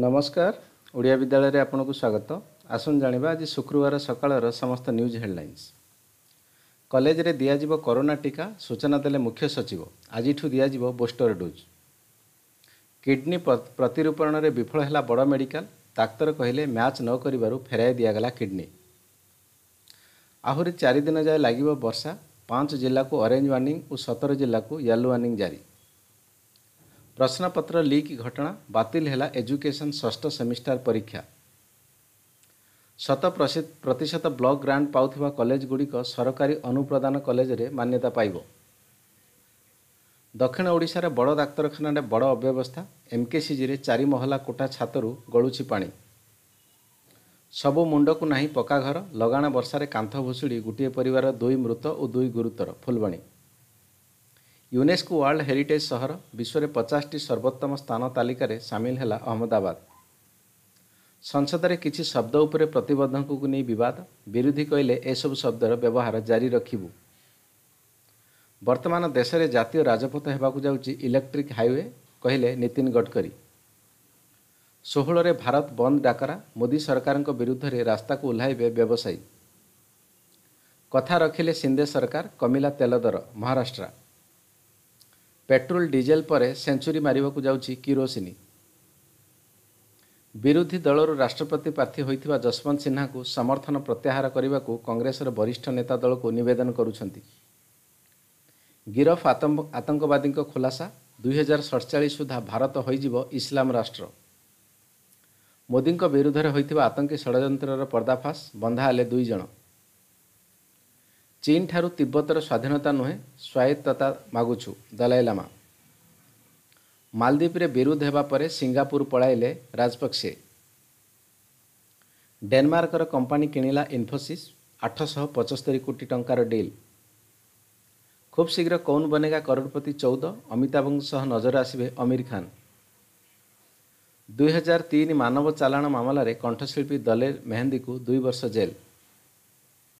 ନମସ୍କାର ଓଡ଼ିଆ ବିଦ୍ୟାଳୟରେ ଆପଣଙ୍କୁ ସ୍ୱାଗତ ଆସନ୍ତୁ ଜାଣିବା ଆଜି ଶୁକ୍ରବାର ସକାଳର ସମସ୍ତ ନ୍ୟୁଜ୍ ହେଡ଼ଲାଇନ୍ସ କଲେଜରେ ଦିଆଯିବ କରୋନା ଟୀକା ସୂଚନା ଦେଲେ ମୁଖ୍ୟ ସଚିବ ଆଜିଠୁ ଦିଆଯିବ ବୁଷ୍ଟର ଡୋଜ୍ କିଡ଼ନୀ ପ୍ରତିରୂପଣରେ ବିଫଳ ହେଲା ବଡ଼ ମେଡ଼ିକାଲ ଡାକ୍ତର କହିଲେ ମ୍ୟାଚ୍ ନ କରିବାରୁ ଫେରାଇ ଦିଆଗଲା କିଡ଼ନୀ ଆହୁରି ଚାରିଦିନ ଯାଏ ଲାଗିବ ବର୍ଷା ପାଞ୍ଚ ଜିଲ୍ଲାକୁ ଅରେଞ୍ଜ ୱାର୍ଣ୍ଣିଂ ଓ ସତର ଜିଲ୍ଲାକୁ ୟେଲୋ ୱାର୍ଣ୍ଣିଂ ଜାରି ପ୍ରଶ୍ନପତ୍ର ଲିକ୍ ଘଟଣା ବାତିଲ ହେଲା ଏଜୁକେସନ୍ ଷଷ୍ଠ ସେମିଷ୍ଟାର ପରୀକ୍ଷା ଶତ ପ୍ରତିଶତ ବ୍ଲକ୍ ଗ୍ରାଣ୍ଟ ପାଉଥିବା କଲେଜଗୁଡ଼ିକ ସରକାରୀ ଅନୁପ୍ରଦାନ କଲେଜରେ ମାନ୍ୟତା ପାଇବ ଦକ୍ଷିଣ ଓଡ଼ିଶାରେ ବଡ଼ ଡାକ୍ତରଖାନାରେ ବଡ଼ ଅବ୍ୟବସ୍ଥା ଏମ୍କେସିଜିରେ ଚାରି ମହଲା କୋଟା ଛାତରୁ ଗଳୁଛି ପାଣି ସବୁ ମୁଣ୍ଡକୁ ନାହିଁ ପକ୍କା ଘର ଲଗାଣ ବର୍ଷାରେ କାନ୍ଥ ଭୁଷୁଡ଼ି ଗୋଟିଏ ପରିବାର ଦୁଇ ମୃତ ଓ ଦୁଇ ଗୁରୁତର ଫୁଲବାଣୀ ୟୁନେସ୍କୋ ୱାର୍ଲଡ ହେରିଟେଜ୍ ସହର ବିଶ୍ୱରେ ପଚାଶଟି ସର୍ବୋତ୍ତମ ସ୍ଥାନ ତାଲିକାରେ ସାମିଲ ହେଲା ଅହମ୍ମଦାବାଦ ସଂସଦରେ କିଛି ଶବ୍ଦ ଉପରେ ପ୍ରତିବନ୍ଧକକୁ ନେଇ ବିବାଦ ବିରୋଧୀ କହିଲେ ଏସବୁ ଶବ୍ଦର ବ୍ୟବହାର ଜାରି ରଖିବୁ ବର୍ତ୍ତମାନ ଦେଶରେ ଜାତୀୟ ରାଜପଥ ହେବାକୁ ଯାଉଛି ଇଲେକ୍ଟ୍ରିକ୍ ହାଇୱେ କହିଲେ ନୀତିନ ଗଡ଼କରୀ ଷୋହଳରେ ଭାରତ ବନ୍ଦ ଡାକରା ମୋଦି ସରକାରଙ୍କ ବିରୁଦ୍ଧରେ ରାସ୍ତାକୁ ଓହ୍ଲାଇବେ ବ୍ୟବସାୟୀ କଥା ରଖିଲେ ସିନ୍ଦେ ସରକାର କମିଲା ତେଲ ଦର ମହାରାଷ୍ଟ୍ର ପେଟ୍ରୋଲ ଡିଜେଲ ପରେ ସେଞ୍ଚୁରୀ ମାରିବାକୁ ଯାଉଛି କିରୋସିନି ବିରୋଧୀ ଦଳରୁ ରାଷ୍ଟ୍ରପତି ପ୍ରାର୍ଥୀ ହୋଇଥିବା ଯଶବନ୍ତ ସିହ୍ନାଙ୍କୁ ସମର୍ଥନ ପ୍ରତ୍ୟାହାର କରିବାକୁ କଂଗ୍ରେସର ବରିଷ୍ଠ ନେତା ଦଳକୁ ନିବେଦନ କରୁଛନ୍ତି ଗିରଫ ଆତଙ୍କବାଦୀଙ୍କ ଖୁଲାସା ଦୁଇହଜାର ସଡ଼ଚାଳିଶ ସୁଦ୍ଧା ଭାରତ ହୋଇଯିବ ଇସଲାମ ରାଷ୍ଟ୍ର ମୋଦିଙ୍କ ବିରୁଦ୍ଧରେ ହୋଇଥିବା ଆତଙ୍କୀ ଷଡ଼ଯନ୍ତ୍ରର ପର୍ଦ୍ଦାଫାଶ ବନ୍ଧା ହେଲେ ଦୁଇ ଜଣ ଚୀନ୍ଠାରୁ ତିବ୍ବତର ସ୍ୱାଧୀନତା ନୁହେଁ ସ୍ୱାୟତ୍ତତା ମାଗୁଛୁ ଦଲାଇଲାମା ମାଲଦ୍ୱୀପରେ ବିରୋଧ ହେବା ପରେ ସିଙ୍ଗାପୁର ପଳାଇଲେ ରାଜପକ୍ଷେ ଡେନମାର୍କର କମ୍ପାନୀ କିଣିଲା ଇନ୍ଫୋସିସ୍ ଆଠଶହ ପଞ୍ଚସ୍ତରୀ କୋଟି ଟଙ୍କାର ଡିଲ୍ ଖୁବ୍ ଶୀଘ୍ର କୌନ୍ ବନେଗା କରୋଡ଼ପତି ଚଉଦ ଅମିତାଭଙ୍କ ସହ ନଜର ଆସିବେ ଅମୀର ଖାନ୍ ଦୁଇହଜାର ତିନି ମାନବ ଚାଲାଣ ମାମଲାରେ କଣ୍ଠଶିଳ୍ପୀ ଦଲେର ମେହେନ୍ଦିକୁ ଦୁଇ ବର୍ଷ ଜେଲ୍